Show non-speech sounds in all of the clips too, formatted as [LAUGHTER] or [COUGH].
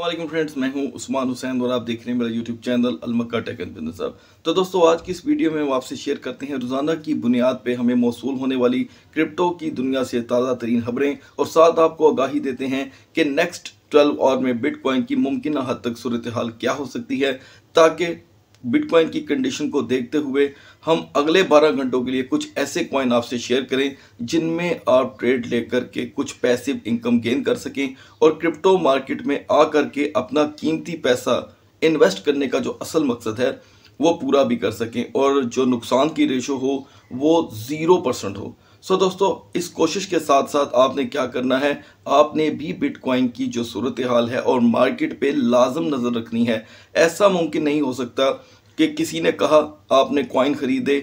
वालेकुम फ्रेंड्स मैं हूं उस्मान हुसैन और आप देख रहे हैं मेरा यूट्यूब चैनल अलमक्का टेक एंड बिजनेस अब तो दोस्तों आज की इस वीडियो में हम आपसे शेयर करते हैं रोज़ाना की बुनियाद पे हमें मौसू होने वाली क्रिप्टो की दुनिया से ताज़ा तरीन खबरें और साथ आपको आगाही देते हैं कि नेक्स्ट ट्वेल्व और में बिटकॉइन की मुमकिन हद तक सूरत हाल क्या हो सकती है ताकि बिटकॉइन की कंडीशन को देखते हुए हम अगले 12 घंटों के लिए कुछ ऐसे कॉइन आपसे शेयर करें जिनमें आप ट्रेड लेकर के कुछ पैसिव इनकम गेन कर सकें और क्रिप्टो मार्केट में आ करके अपना कीमती पैसा इन्वेस्ट करने का जो असल मकसद है वो पूरा भी कर सकें और जो नुकसान की रेशो हो वो ज़ीरो परसेंट हो सो दोस्तों इस कोशिश के साथ साथ आपने क्या करना है आपने भी बिटकॉइन की जो सूरत हाल है और मार्केट पे लाजम नज़र रखनी है ऐसा मुमकिन नहीं हो सकता कि किसी ने कहा आपने कॉइन ख़रीदे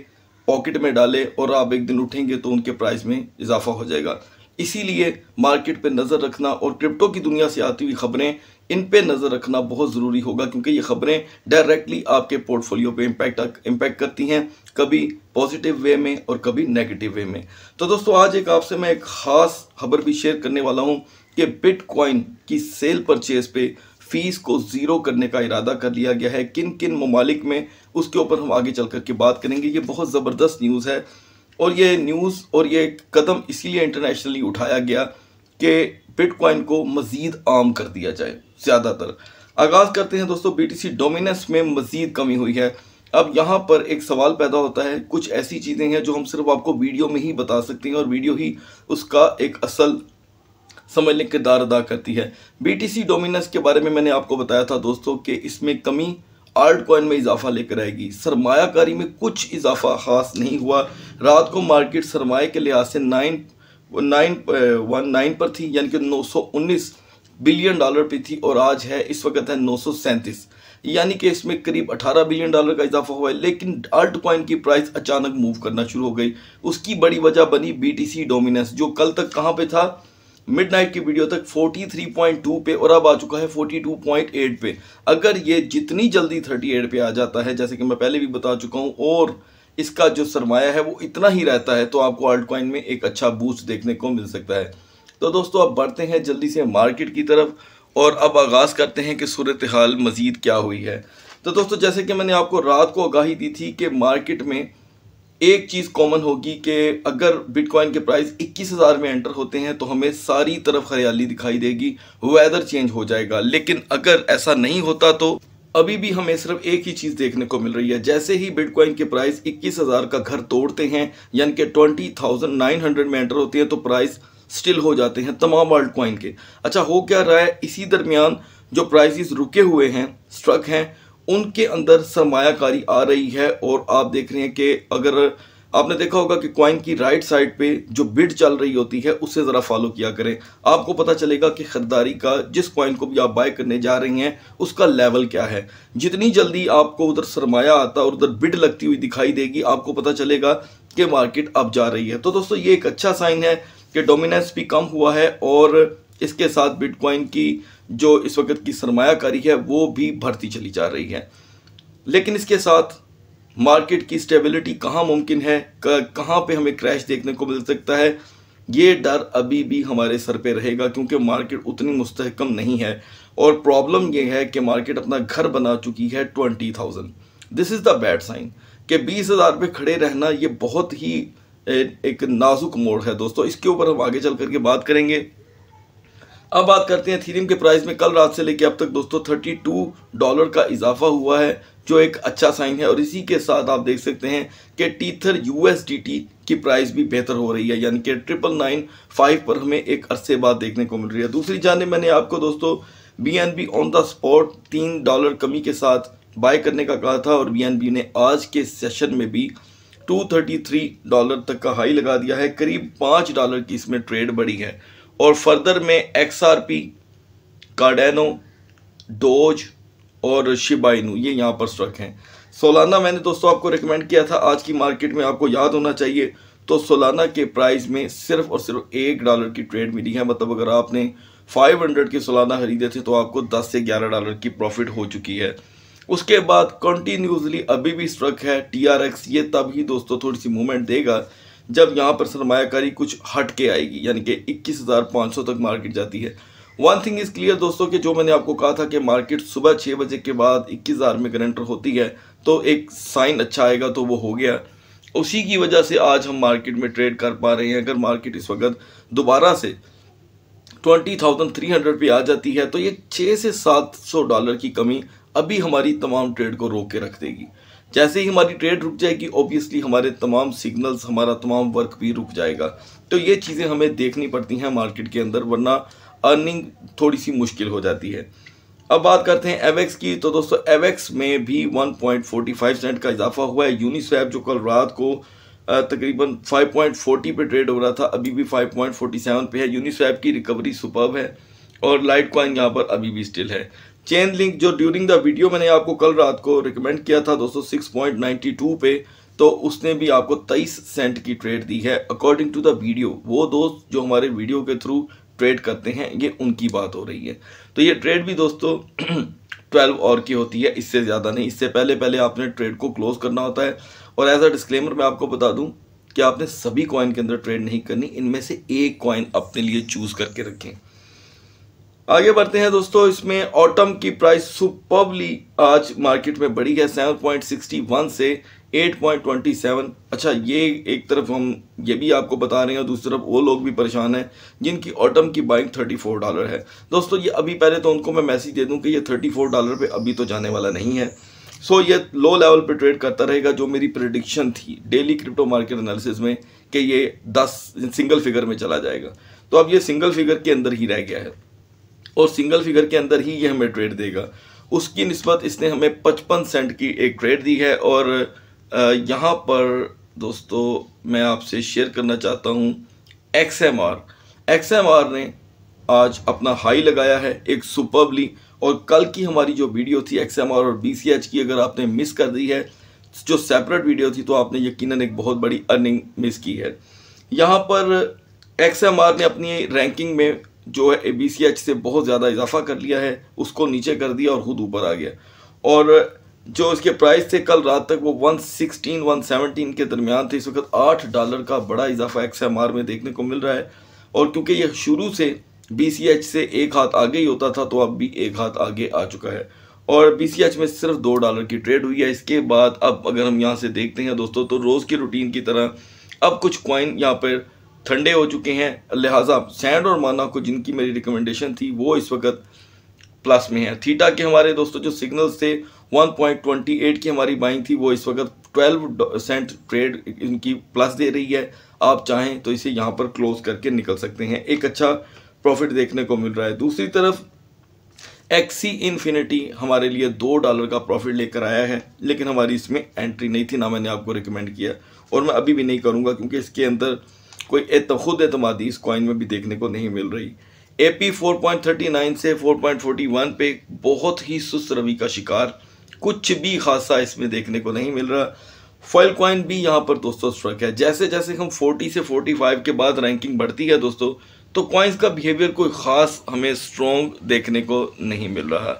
पॉकेट में डाले और आप एक दिन उठेंगे तो उनके प्राइस में इजाफा हो जाएगा इसीलिए मार्केट पे नज़र रखना और क्रिप्टो की दुनिया से आती हुई खबरें इन पे नज़र रखना बहुत ज़रूरी होगा क्योंकि ये खबरें डायरेक्टली आपके पोर्टफोलियो पे इम्पैक्ट इम्पैक्ट करती हैं कभी पॉजिटिव वे में और कभी नेगेटिव वे में तो दोस्तों आज एक आपसे मैं एक ख़ास खबर भी शेयर करने वाला हूँ कि बिटकॉइन की सेल परचेज पे फीस को ज़ीरो करने का इरादा कर लिया गया है किन किन ममालिक में उसके ऊपर हम आगे चल करके बात करेंगे ये बहुत ज़बरदस्त न्यूज़ है और ये न्यूज़ और ये कदम इसीलिए इंटरनेशनली उठाया गया कि बिटकॉइन को मज़ीद आम कर दिया जाए ज़्यादातर आगाज़ करते हैं दोस्तों बी डोमिनेंस में मज़ीद कमी हुई है अब यहाँ पर एक सवाल पैदा होता है कुछ ऐसी चीज़ें हैं जो हम सिर्फ आपको वीडियो में ही बता सकते हैं और वीडियो ही उसका एक असल समझ लें किरदार अदा करती है बीटीसी डोमिनस के बारे में मैंने आपको बताया था दोस्तों कि इसमें कमी आर्ट कॉइन में इजाफा लेकर आएगी सरमायाकारी में कुछ इजाफा खास नहीं हुआ रात को मार्केट सरमाए के लिहाज से नाइन नाइन वन नाइन पर थी यानी कि नौ सौ उन्नीस बिलियन डॉलर पर थी और आज है इस वक्त है नौ सौ सैंतीस यानी कि इसमें करीब 18 बिलियन डॉलर का इजाफा हुआ है लेकिन अल्ट कॉइन की प्राइस अचानक मूव करना शुरू हो गई उसकी बड़ी वजह बनी बीटीसी डोमिनेंस जो कल तक कहाँ पे था मिडनाइट की वीडियो तक 43.2 पे और अब आ चुका है 42.8 पे अगर ये जितनी जल्दी 38 पे आ जाता है जैसे कि मैं पहले भी बता चुका हूँ और इसका जो सरमाया है वो इतना ही रहता है तो आपको आल्ट कॉइन में एक अच्छा बूस्ट देखने को मिल सकता है तो दोस्तों अब बढ़ते हैं जल्दी से मार्केट की तरफ और अब आगाज़ करते हैं कि सूरत हाल मज़ीद क्या हुई है तो दोस्तों जैसे कि मैंने आपको रात को आगाही दी थी कि मार्केट में एक चीज़ कॉमन होगी कि अगर बिटकॉइन के प्राइस इक्कीस हज़ार में एंटर होते हैं तो हमें सारी तरफ हरियाली दिखाई देगी वेदर चेंज हो जाएगा लेकिन अगर ऐसा नहीं होता तो अभी भी हमें सिर्फ एक ही चीज़ देखने को मिल रही है जैसे ही बिटकॉइन के प्राइस इक्कीस हज़ार का घर तोड़ते हैं यानी कि ट्वेंटी थाउजेंड नाइन हंड्रेड में एंटर होती है तो प्राइस स्टिल हो जाते हैं तमाम वर्ल्ड कॉइन के अच्छा हो क्या रहा है इसी दरमियान जो प्राइसेस रुके हुए हैं स्ट्रक हैं उनके अंदर सरमायाकारी आ रही है और आप देख रहे हैं कि अगर आपने देखा होगा कि कॉइन की राइट साइड पे जो बिड चल रही होती है उससे ज़रा फॉलो किया करें आपको पता चलेगा कि ख़रीदारी का जिस कॉइन को भी आप बाय करने जा रही हैं उसका लेवल क्या है जितनी जल्दी आपको उधर सरमाया आता और उधर बिड लगती हुई दिखाई देगी आपको पता चलेगा कि मार्केट अब जा रही है तो दोस्तों ये एक अच्छा साइन है के डोमिनेंस भी कम हुआ है और इसके साथ बिटकॉइन की जो इस वक्त की सरमाकारी है वो भी बढ़ती चली जा रही है लेकिन इसके साथ मार्केट की स्टेबिलिटी कहाँ मुमकिन है कहाँ पे हमें क्रैश देखने को मिल सकता है ये डर अभी भी हमारे सर पे रहेगा क्योंकि मार्केट उतनी मुस्तकम नहीं है और प्रॉब्लम ये है कि मार्केट अपना घर बना चुकी है twenty thousand this is the bad sign कि बीस हज़ार पे खड़े रहना ये बहुत ही एक नाजुक मोड़ है दोस्तों इसके ऊपर हम आगे चल करके बात करेंगे अब बात करते हैं थीरियम के प्राइस में कल रात से लेकर अब तक दोस्तों 32 डॉलर का इजाफा हुआ है जो एक अच्छा साइन है और इसी के साथ आप देख सकते हैं कि टीथर टी की प्राइस भी बेहतर हो रही है यानी कि ट्रिपल नाइन फाइव पर हमें एक अरसे बाद देखने को मिल रही है दूसरी जाने मैंने आपको दोस्तों B N B on the spot तीन डॉलर कमी के साथ बाय करने का कहा था और बी एन बी ने आज के सेशन में भी 233 डॉलर तक का हाई लगा दिया है करीब पाँच डॉलर की इसमें ट्रेड बढ़ी है और फर्दर में X R P Cardano Doge और शिबाइनू ये यहाँ पर स्ट्रक हैं सोलाना मैंने दोस्तों आपको रिकमेंड किया था आज की मार्केट में आपको याद होना चाहिए तो सोलाना के प्राइस में सिर्फ और सिर्फ एक डॉलर की ट्रेड मिली है मतलब अगर आपने 500 के सोलाना खरीदे थे तो आपको 10 से 11 डॉलर की प्रॉफिट हो चुकी है उसके बाद कंटिन्यूसली अभी भी स्ट्रक है टी आर एक्स ये तभी दोस्तों थोड़ी सी मूवमेंट देगा जब यहाँ पर सरमायाकारी कुछ हट के आएगी यानी कि इक्कीस हज़ार पाँच सौ तक मार्केट जाती है वन थिंग इज़ क्लियर दोस्तों कि जो मैंने आपको कहा था कि मार्केट सुबह छः बजे के बाद इक्कीस हज़ार में करेंटर होती है तो एक साइन अच्छा आएगा तो वो हो गया उसी की वजह से आज हम मार्केट में ट्रेड कर पा रहे हैं अगर मार्केट इस वक्त दोबारा से ट्वेंटी थाउजेंड थ्री हंड्रेड पे आ जाती है तो ये छः से सात सौ डॉलर की कमी अभी हमारी तमाम ट्रेड को रोक के रख देगी जैसे ही हमारी ट्रेड रुक जाएगी ऑब्वियसली हमारे तमाम सिग्नल्स हमारा तमाम वर्क भी रुक जाएगा तो ये चीज़ें हमें देखनी पड़ती हैं मार्केट के अंदर वरना अर्निंग थोड़ी सी मुश्किल हो जाती है अब बात करते हैं एवेक्स की तो दोस्तों एवेक्स में भी 1.45 सेंट का इजाफा हुआ है यूनिस्वैप जो कल रात को तकरीबन 5.40 पे ट्रेड हो रहा था अभी भी 5.47 पे है यूनिस्वैप की रिकवरी सुपर है और लाइट क्वाइन यहाँ पर अभी भी स्टिल है चेन लिंक जो ड्यूरिंग द वीडियो मैंने आपको कल रात को रिकमेंड किया था दोस्तों 6.92 पे तो उसने भी आपको 23 सेंट की ट्रेड दी है अकॉर्डिंग टू द वीडियो वो दोस्त जो हमारे वीडियो के थ्रू ट्रेड करते हैं ये उनकी बात हो रही है तो ये ट्रेड भी दोस्तों 12 [CLEARS THROAT] और की होती है इससे ज़्यादा नहीं इससे पहले पहले आपने ट्रेड को क्लोज करना होता है और एज अ डिस्क्लेमर मैं आपको बता दूँ कि आपने सभी कॉइन के अंदर ट्रेड नहीं करनी इनमें से एक कॉइन अपने लिए चूज़ करके रखें आगे बढ़ते हैं दोस्तों इसमें ऑटम की प्राइस सुपरबली आज मार्केट में बढ़ी है 7.61 से 8.27 अच्छा ये एक तरफ हम ये भी आपको बता रहे हैं और दूसरी तरफ वो लोग भी परेशान हैं जिनकी ऑटम की बाइंग 34 डॉलर है दोस्तों ये अभी पहले तो उनको मैं मैसेज दे दूं कि ये 34 डॉलर पे अभी तो जाने वाला नहीं है सो so, ये लो लेवल पे ट्रेड करता रहेगा जो मेरी प्रडिक्शन थी डेली क्रिप्टो मार्केट एनालिसिस में कि ये दस सिंगल फिगर में चला जाएगा तो अब ये सिंगल फिगर के अंदर ही रह गया है और सिंगल फिगर के अंदर ही ये हमें ट्रेड देगा उसकी नस्बत इसने हमें पचपन सेंट की एक ट्रेड दी है और यहाँ पर दोस्तों मैं आपसे शेयर करना चाहता हूँ X M R X M R ने आज अपना हाई लगाया है एक सुपरबली और कल की हमारी जो वीडियो थी एक्स एम आर और बी सी एच की अगर आपने मिस कर दी है जो सेपरेट वीडियो थी तो आपने यकीनन एक बहुत बड़ी अर्निंग मिस की है यहाँ पर एक्स एम आर ने अपनी रैंकिंग में जो है ए बी सी एच से बहुत ज़्यादा इजाफा कर लिया है उसको नीचे कर दिया और खुद ऊपर आ गया और जो इसके प्राइस थे कल रात तक वो 116 117 के दरमियान थे इस वक्त आठ डॉलर का बड़ा इजाफा एक्स एम आर में देखने को मिल रहा है और क्योंकि ये शुरू से बी सी एच से एक हाथ आगे ही होता था तो अब भी एक हाथ आगे आ चुका है और बी सी एच में सिर्फ दो डॉलर की ट्रेड हुई है इसके बाद अब अगर हम यहाँ से देखते हैं दोस्तों तो रोज़ की रूटीन की तरह अब कुछ क्वाइन यहाँ पर ठंडे हो चुके हैं लिहाजा सैंड और माना को जिनकी मेरी रिकमेंडेशन थी वो इस वक्त प्लस में है थीटा के हमारे दोस्तों जो सिग्नल्स थे 1.28 की हमारी बाइंग थी वो इस वक्त 12 सेंट ट्रेड इनकी प्लस दे रही है आप चाहें तो इसे यहाँ पर क्लोज करके निकल सकते हैं एक अच्छा प्रॉफिट देखने को मिल रहा है दूसरी तरफ एक्सी इन्फिनिटी हमारे लिए दो डॉलर का प्रॉफिट लेकर आया है लेकिन हमारी इसमें एंट्री नहीं थी ना मैंने आपको रिकमेंड किया और मैं अभी भी नहीं करूँगा क्योंकि इसके अंदर कोई एत, तो खुद एतमादी इस कॉइन में भी देखने को नहीं मिल रही ए पी फोर से 4.41 पे बहुत ही सुस्त रवि का शिकार कुछ भी खासा इसमें देखने को नहीं मिल रहा फॉइल कॉइन भी यहाँ पर दोस्तों स्ट्रक है जैसे जैसे हम 40 से 45 के बाद रैंकिंग बढ़ती है दोस्तों तो कॉइन्स का बिहेवियर कोई ख़ास हमें स्ट्रॉन्ग देखने को नहीं मिल रहा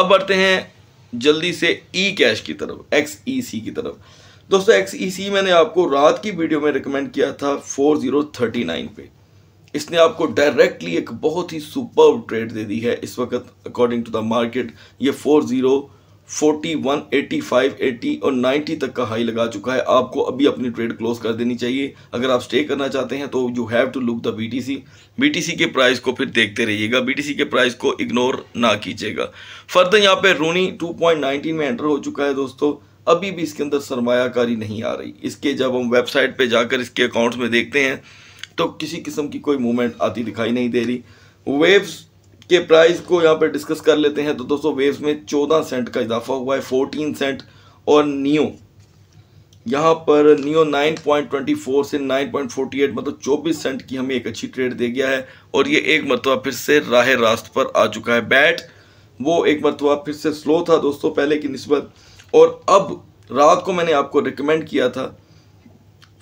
अब बढ़ते हैं जल्दी से ई e कैश की तरफ एक्स ई सी की तरफ दोस्तों एक्स ई सी मैंने आपको रात की वीडियो में रिकमेंड किया था 4039 पे इसने आपको डायरेक्टली एक बहुत ही सुपर ट्रेड दे दी है इस वक्त अकॉर्डिंग टू द मार्केट ये zero forty one eighty five eighty और नाइन्टी तक का हाई लगा चुका है आपको अभी अपनी ट्रेड क्लोज कर देनी चाहिए अगर आप स्टे करना चाहते हैं तो you have to look the T C के प्राइस को फिर देखते रहिएगा सी के प्राइस को इग्नोर ना कीजिएगा फर्दर यहाँ पे रूनी 2.19 में एंटर हो चुका है दोस्तों अभी भी इसके अंदर सरमायाकारी नहीं आ रही इसके जब हम वेबसाइट पे जाकर इसके अकाउंट्स में देखते हैं तो किसी किस्म की कोई मूवमेंट आती दिखाई नहीं दे रही वेव्स के प्राइस को यहाँ पर डिस्कस कर लेते हैं तो दोस्तों वेव्स में चौदह सेंट का इजाफा हुआ है फोर्टीन सेंट और नियो यहाँ पर नियो 9.24 से 9.48 मतलब 24 सेंट की हमें एक अच्छी ट्रेड दे गया है और ये एक मरतबा फिर से राह रास्त पर आ चुका है बैट वो एक मरतबा फिर से स्लो था दोस्तों पहले की नस्बत और अब रात को मैंने आपको रिकमेंड किया था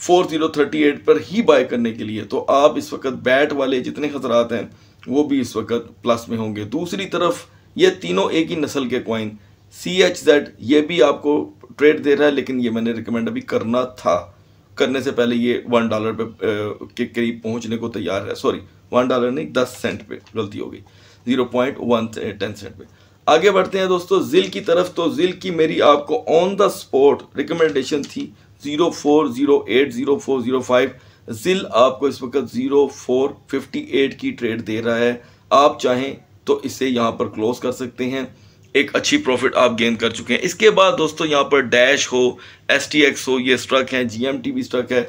4038 पर ही बाय करने के लिए तो आप इस वक्त बैट वाले जितने खतरात हैं वो भी इस वक्त प्लस में होंगे दूसरी तरफ ये तीनों एक ही नस्ल के कॉइन सी एच जेड ये भी आपको ट्रेड दे रहा है लेकिन ये मैंने रिकमेंड अभी करना था करने से पहले ये वन डॉलर पे के करीब पहुंचने को तैयार है सॉरी वन डॉलर नहीं दस सेंट पे गलती हो गई zero point one ten cent पे आगे बढ़ते हैं दोस्तों जिल की तरफ तो जिल की मेरी आपको ऑन द स्पॉट रिकमेंडेशन थी zero four zero eight zero four zero five जिल आपको इस वक्त ज़ीरो फोर फिफ्टी एट की ट्रेड दे रहा है आप चाहें तो इसे यहाँ पर क्लोज कर सकते हैं एक अच्छी प्रॉफिट आप गेन कर चुके हैं इसके बाद दोस्तों यहाँ पर डैश हो एस टी एक्स हो ये स्ट्रक है जी एम टी भी स्ट्रक है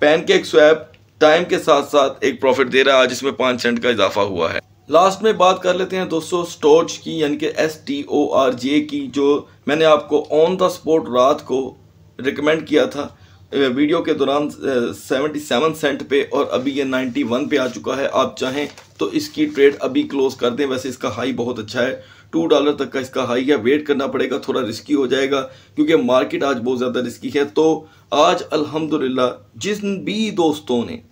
पैनकेक स्वैप टाइम के साथ साथ एक प्रॉफिट दे रहा है आज इसमें पाँच सेंट का इजाफा हुआ है लास्ट में बात कर लेते हैं दोस्तों स्टोर्च की यानी कि S T O R J की जो मैंने आपको ऑन द स्पॉट रात को रिकमेंड किया था वीडियो के दौरान 77 सेंट पे और अभी ये 91 पे आ चुका है आप चाहें तो इसकी ट्रेड अभी क्लोज़ कर दें वैसे इसका हाई बहुत अच्छा है टू डॉलर तक का इसका हाई है वेट करना पड़ेगा थोड़ा रिस्की हो जाएगा क्योंकि मार्केट आज बहुत ज़्यादा रिस्की है तो आज अलहमदिल्ला जिन भी दोस्तों ने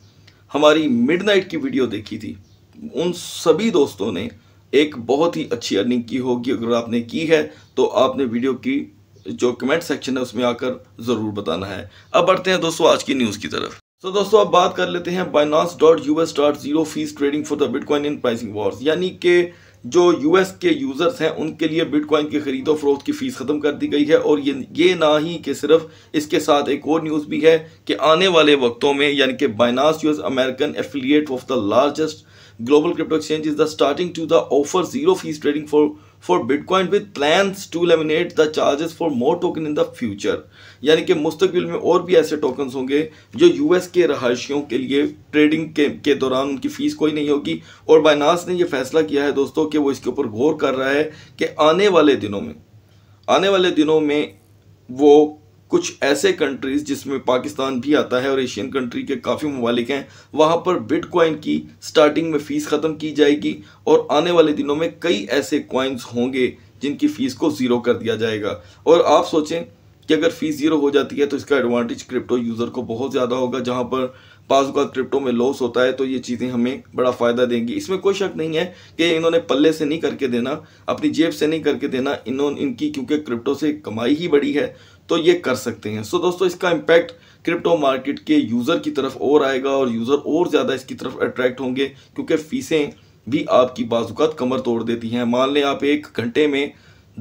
हमारी मिडनाइट की वीडियो देखी थी उन सभी दोस्तों ने एक बहुत ही अच्छी अर्निंग की होगी अगर आपने की है तो आपने वीडियो की जो कमेंट सेक्शन है उसमें आकर ज़रूर बताना है अब बढ़ते हैं दोस्तों आज की न्यूज़ की तरफ तो so, दोस्तों अब बात कर लेते हैं Binance dot U S dot zero fees trading for the bitcoin in pricing wars यानी कि जो यूएस के यूज़र्स हैं उनके लिए बिटकॉइन की खरीदो फरोख्त की फ़ीस ख़त्म कर दी गई है और ये ये ना ही कि सिर्फ इसके साथ एक और न्यूज़ भी है कि आने वाले वक्तों में यानी कि Binance US American affiliate of the largest Global Crypto Exchange is the starting to the offer zero fees trading for for Bitcoin with plans to eliminate the charges for more token in the future यानी कि मुस्तबिल में और भी ऐसे token होंगे जो US के रहायशियों के लिए ट्रेडिंग के, के दौरान उनकी फ़ीस कोई नहीं होगी और बाइनास ने यह फैसला किया है दोस्तों कि वो इसके ऊपर गौर कर रहा है कि आने वाले दिनों में आने वाले दिनों में वो कुछ ऐसे कंट्रीज़ जिसमें पाकिस्तान भी आता है और एशियन कंट्री के काफ़ी ममालिक हैं वहाँ पर बिटकॉइन की स्टार्टिंग में फ़ीस ख़त्म की जाएगी और आने वाले दिनों में कई ऐसे कॉइन्स होंगे जिनकी फ़ीस को ज़ीरो कर दिया जाएगा और आप सोचें कि अगर फ़ीस ज़ीरो हो जाती है तो इसका एडवांटेज क्रिप्टो यूज़र को बहुत ज़्यादा होगा जहाँ पर बाज़ क्रिप्टो में लॉस होता है तो ये चीज़ें हमें बड़ा फ़ायदा देंगी इसमें कोई शक नहीं है कि इन्होंने पल्ले से नहीं करके देना अपनी जेब से नहीं करके देना इन्होंने इनकी क्योंकि क्रिप्टो से कमाई ही बड़ी है तो ये कर सकते हैं सो so, दोस्तों इसका इम्पैक्ट क्रिप्टो मार्केट के यूज़र की तरफ और आएगा और यूज़र और ज़्यादा इसकी तरफ अट्रैक्ट होंगे क्योंकि फीसें भी आपकी बाजुकात कमर तोड़ देती हैं मान लें आप एक घंटे में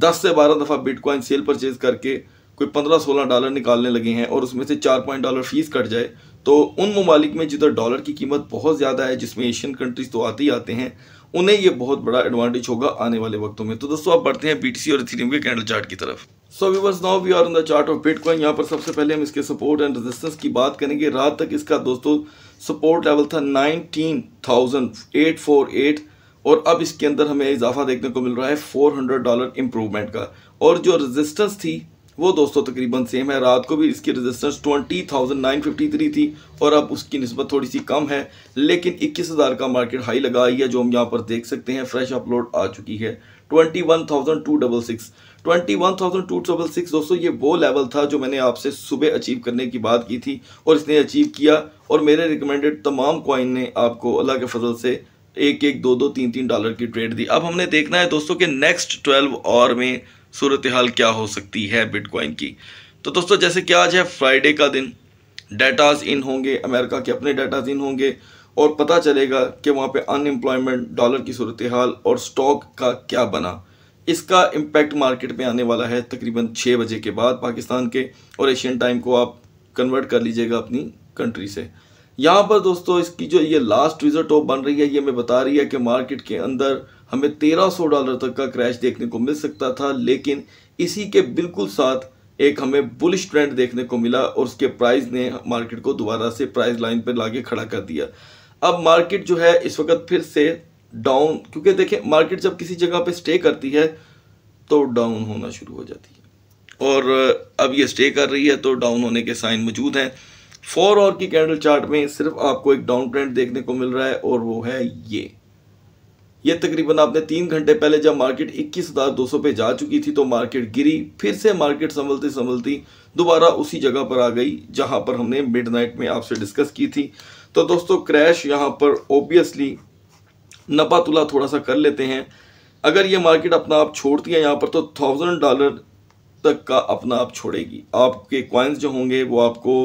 दस से बारह दफ़ा बिटकॉइन सेल परचेज करके कोई पंद्रह सोलह डॉलर निकालने लगे हैं और उसमें से चार पॉइंट डॉलर फीस कट जाए तो उन ममालिक में जिधर डॉलर की कीमत बहुत ज़्यादा है जिसमें एशियन कंट्रीज़ तो आते ही आते हैं उन्हें ये बहुत बड़ा एडवांटेज होगा आने वाले वक्तों में तो दोस्तों आप बढ़ते हैं बी और इथेरियम के कैंडल चार्ट की तरफ so viewers now we are in the chart of bitcoin यहाँ पर सबसे पहले हम इसके सपोर्ट एंड रेजिस्टेंस की बात करेंगे रात तक इसका दोस्तों सपोर्ट लेवल था 19,848 और अब इसके अंदर हमें इजाफा देखने को मिल रहा है 400 डॉलर इम्प्रूवमेंट का और जो रेजिस्टेंस थी वो दोस्तों तकरीबन सेम है रात को भी इसकी resistance twenty thousand nine fifty three थी और अब उसकी नस्बत थोड़ी सी कम है लेकिन इक्कीस हज़ार का मार्केट हाई लगा है जो हम यहाँ पर देख सकते हैं फ्रेश अपलोड आ चुकी है twenty one thousand two double six twenty one thousand two double six दोस्तों ये वो लेवल था जो मैंने आपसे सुबह अचीव करने की बात की थी और इसने अचीव किया और मेरे रिकमेंडेड तमाम कॉइन ने आपको अल्लाह के फजल से एक एक दो दो तीन तीन डॉलर की ट्रेड दी अब हमने देखना है दोस्तों के नेक्स्ट ट्वेल्व और में सूरत हाल क्या हो सकती है बिटकॉइन की तो दोस्तों जैसे कि आज है फ्राइडे का दिन डाटाज इन होंगे अमेरिका के अपने डाटाज इन होंगे और पता चलेगा कि वहाँ पे अनएम्प्लॉयमेंट डॉलर की सूरत हाल और स्टॉक का क्या बना इसका इम्पैक्ट मार्केट में आने वाला है तकरीबन छः बजे के बाद पाकिस्तान के और एशियन टाइम को आप कन्वर्ट कर लीजिएगा अपनी कंट्री से यहाँ पर दोस्तों इसकी जो ये लास्ट रिजल्ट ऑफ बन रही है ये मैं बता रही है कि मार्केट के अंदर हमें 1300 डॉलर तक का क्रैश देखने को मिल सकता था लेकिन इसी के बिल्कुल साथ एक हमें बुलिश ट्रेंड देखने को मिला और उसके प्राइस ने मार्केट को दोबारा से प्राइस लाइन पर लाके खड़ा कर दिया अब मार्केट जो है इस वक्त फिर से डाउन क्योंकि देखें मार्केट जब किसी जगह पे स्टे करती है तो डाउन होना शुरू हो जाती है और अब ये स्टे कर रही है तो डाउन होने के साइन मौजूद हैं फोर और की कैंडल चार्ट में सिर्फ आपको एक डाउन ट्रेंड देखने को मिल रहा है और वो है ये ये तकरीबन आपने तीन घंटे पहले जब मार्केट इक्कीस हज़ार दो सौ पे जा चुकी थी तो मार्केट गिरी फिर से मार्केट संभलती संभलती दोबारा उसी जगह पर आ गई जहां पर हमने मिडनाइट में आपसे डिस्कस की थी तो दोस्तों क्रैश यहां पर ओबियसली नपा तुला थोड़ा सा कर लेते हैं अगर ये मार्केट अपना आप छोड़ती है यहाँ पर तो थाउजेंड डॉलर तक का अपना आप छोड़ेगी आपके कॉइन्स जो होंगे वो आपको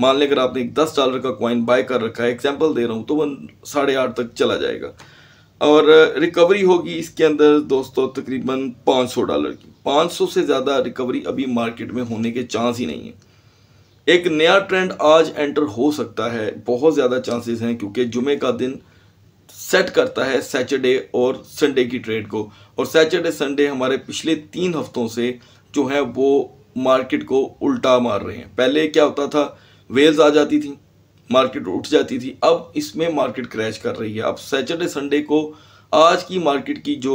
मान लें अगर आपने दस डॉलर का क्वाइन बाय कर रखा है एग्जाम्पल दे रहा हूँ तो वन साढ़े आठ तक चला जाएगा और रिकवरी होगी इसके अंदर दोस्तों तकरीबन 500 डॉलर की 500 से ज़्यादा रिकवरी अभी मार्केट में होने के चांस ही नहीं है एक नया ट्रेंड आज एंटर हो सकता है बहुत ज़्यादा चांसेस हैं क्योंकि जुमे का दिन सेट करता है सैटरडे और संडे की ट्रेड को और सैटरडे संडे हमारे पिछले तीन हफ्तों से जो है वो मार्केट को उल्टा मार रहे हैं पहले क्या होता था वेल्स आ जाती थी मार्केट उठ जाती थी अब इसमें मार्केट क्रैश कर रही है अब सैटरडे संडे को आज की मार्केट की जो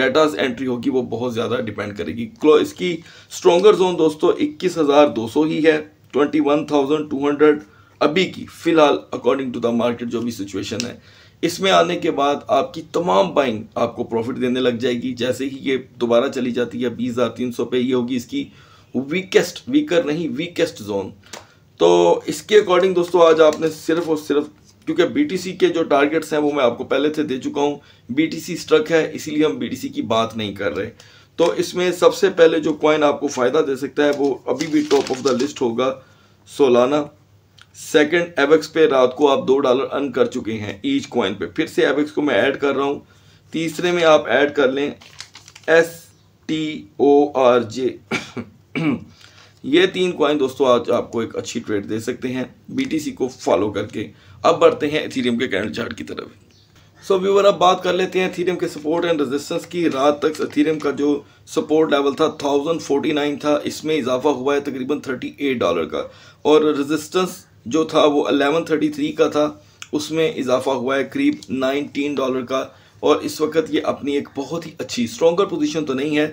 डाटा एंट्री होगी वो बहुत ज़्यादा डिपेंड करेगी क्लो इसकी स्ट्रोंगर जोन दोस्तों 21,200 ही है 21,200 अभी की फ़िलहाल अकॉर्डिंग टू द मार्केट जो भी सिचुएशन है इसमें आने के बाद आपकी तमाम बाइंग आपको प्रॉफिट देने लग जाएगी जैसे ही ये दोबारा चली जाती है बीस हज़ार तीन सौ पे ये होगी इसकी वीकेस्ट वीकर नहीं वीकेस्ट जोन तो इसके अकॉर्डिंग दोस्तों आज आपने सिर्फ और सिर्फ क्योंकि बीटीसी के जो टारगेट्स हैं वो मैं आपको पहले से दे चुका हूँ बीटीसी स्ट्रक है इसीलिए हम बीटीसी की बात नहीं कर रहे तो इसमें सबसे पहले जो कॉइन आपको फ़ायदा दे सकता है वो अभी भी टॉप ऑफ द लिस्ट होगा सोलाना सेकंड एवेक्स पे रात को आप दो डॉलर अर्न कर चुके हैं ईच कॉइन पे फिर से एवेक्स को मैं ऐड कर रहा हूँ तीसरे में आप ऐड कर लें S T O R J ये तीन क्वाइन दोस्तों आज आपको एक अच्छी ट्रेड दे सकते हैं बीटीसी को फॉलो करके अब बढ़ते हैं एथीरियम के कैंडल चार्ट की तरफ सो so, व्यूवर अब बात कर लेते हैं एथीरियम के सपोर्ट एंड रेजिस्टेंस की रात तक एथीरियम का जो सपोर्ट लेवल था 1049 था इसमें इजाफा हुआ है तकरीबन 38 डॉलर का और रेजिस्टेंस जो था वो थ्री का था उसमें इजाफा हुआ है करीब नाइनटीन डॉलर का और इस वक्त ये अपनी एक बहुत ही अच्छी स्ट्रॉगर पोजिशन तो नहीं है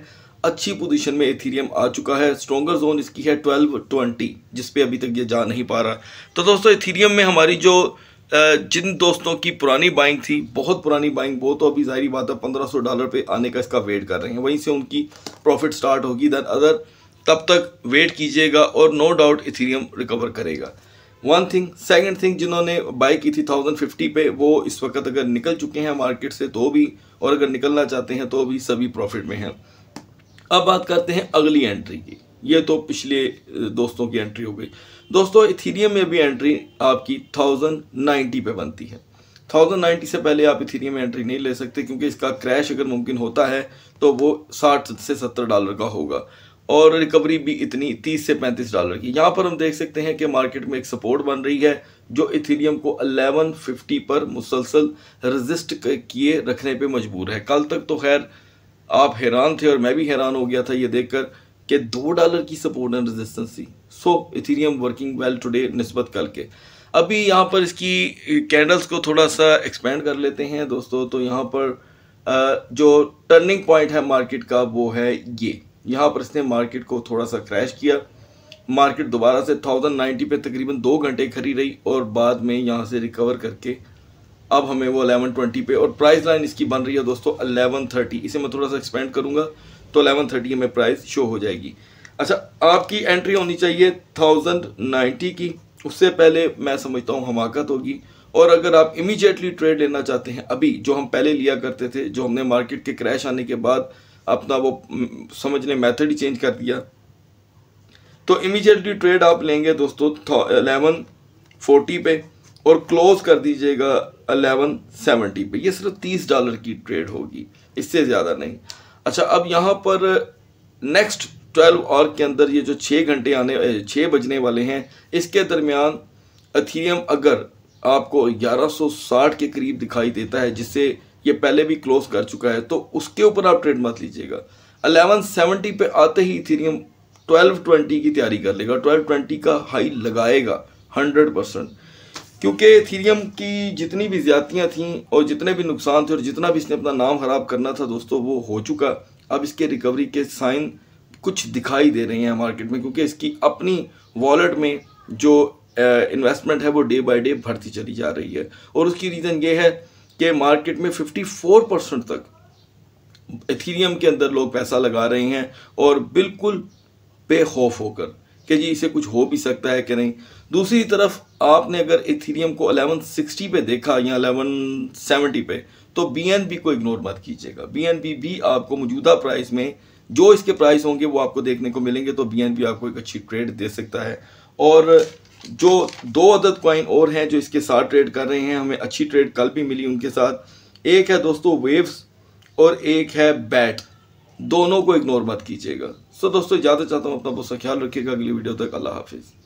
अच्छी पोजीशन में एथीरियम आ चुका है स्ट्रॉगर जोन इसकी है ट्वेल्व ट्वेंटी जिस पे अभी तक ये जा नहीं पा रहा तो दोस्तों एथीरियम में हमारी जो जिन दोस्तों की पुरानी बाइंग थी बहुत पुरानी बाइंग वो तो अभी जाहिर बात है पंद्रह सौ डॉलर पे आने का इसका वेट कर रहे हैं वहीं से उनकी प्रॉफिट स्टार्ट होगी दैन अदर तब तक वेट कीजिएगा और नो डाउट इथीरियम रिकवर करेगा वन थिंग सेकेंड थिंग जिन्होंने बाई की थी थाउजेंड फिफ्टी पे वो इस वक्त अगर निकल चुके हैं मार्केट से तो भी और अगर निकलना चाहते हैं तो भी सभी प्रॉफिट में हैं अब बात करते हैं अगली एंट्री की ये तो पिछले दोस्तों की एंट्री हो गई दोस्तों इथीरियम में भी एंट्री आपकी थाउजेंड नाइन्टी पे बनती है थाउजेंड नाइन्टी से पहले आप इथीरियम में एंट्री नहीं ले सकते क्योंकि इसका क्रैश अगर मुमकिन होता है तो वो साठ से सत्तर डॉलर का होगा और रिकवरी भी इतनी तीस से पैंतीस डॉलर की यहाँ पर हम देख सकते हैं कि मार्केट में एक सपोर्ट बन रही है जो इथीरियम को फिफ्टी पर मुसलसल रजिस्ट किए रखने पर मजबूर है कल तक तो खैर आप हैरान थे और मैं भी हैरान हो गया था ये देखकर कि दो डॉलर की सपोर्ट एंड रेजिस्टेंस थी so Ethereum working well today नस्बत कल के अभी यहाँ पर इसकी कैंडल्स को थोड़ा सा एक्सपेंड कर लेते हैं दोस्तों तो यहाँ पर जो टर्निंग पॉइंट है मार्केट का वो है ये यहाँ पर इसने मार्केट को थोड़ा सा क्रैश किया मार्केट दोबारा से थाउजेंड नाइन्टी पे तकरीबन दो घंटे खड़ी रही और बाद में यहाँ से रिकवर करके अब हमें वो 1120 पे और प्राइस लाइन इसकी बन रही है दोस्तों 1130 इसे मैं थोड़ा सा एक्सपेंड करूँगा तो 1130 में प्राइस शो हो जाएगी अच्छा आपकी एंट्री होनी चाहिए 1090 की उससे पहले मैं समझता हूँ हमाकत होगी और अगर आप इमीजिएटली ट्रेड लेना चाहते हैं अभी जो हम पहले लिया करते थे जो हमने मार्केट के क्रैश आने के बाद अपना वो समझने मैथड ही चेंज कर दिया तो इमीजिएटली ट्रेड आप लेंगे दोस्तों अलेवन फोर्टी पे और क्लोज कर दीजिएगा अलेवन सेवेंटी पर यह सिर्फ तीस डॉलर की ट्रेड होगी इससे ज़्यादा नहीं अच्छा अब यहाँ पर नेक्स्ट ट्वेल्व आवर के अंदर ये जो छः घंटे आने छः बजने वाले हैं इसके दरमियान अथीरियम अगर आपको 1160 के करीब दिखाई देता है जिससे ये पहले भी क्लोज कर चुका है तो उसके ऊपर आप ट्रेड मत लीजिएगा 1170 पे आते ही इथीरियम 1220 की तैयारी कर लेगा 1220 का हाई लगाएगा 100 परसेंट क्योंकि एथीरियम की जितनी भी ज्यादतियाँ थीं और जितने भी नुकसान थे और जितना भी इसने अपना नाम ख़राब करना था दोस्तों वो हो चुका अब इसके रिकवरी के साइन कुछ दिखाई दे रहे हैं मार्केट में क्योंकि इसकी अपनी वॉलेट में जो इन्वेस्टमेंट है वो डे बाय डे बढ़ती चली जा रही है और उसकी रीज़न ये है कि मार्केट में 54 परसेंट तक एथीरियम के अंदर लोग पैसा लगा रहे हैं और बिल्कुल बेखौफ होकर कि जी इसे कुछ हो भी सकता है कि नहीं दूसरी तरफ आपने अगर इथीरियम को 1160 पे देखा या 1170 पे तो बी को इग्नोर मत कीजिएगा बी भी आपको मौजूदा प्राइस में जो इसके प्राइस होंगे वो आपको देखने को मिलेंगे तो बी आपको एक अच्छी ट्रेड दे सकता है और जो दो अदद कॉइन और हैं जो इसके साथ ट्रेड कर रहे हैं हमें अच्छी ट्रेड कल भी मिली उनके साथ एक है दोस्तों वेव्स और एक है बैट दोनों को इग्नोर मत कीजिएगा सो दोस्तों इजाज़त चाहता हूँ अपना बहुत सा ख्याल रखिएगा अगली वीडियो तक अल्लाह हाफिज़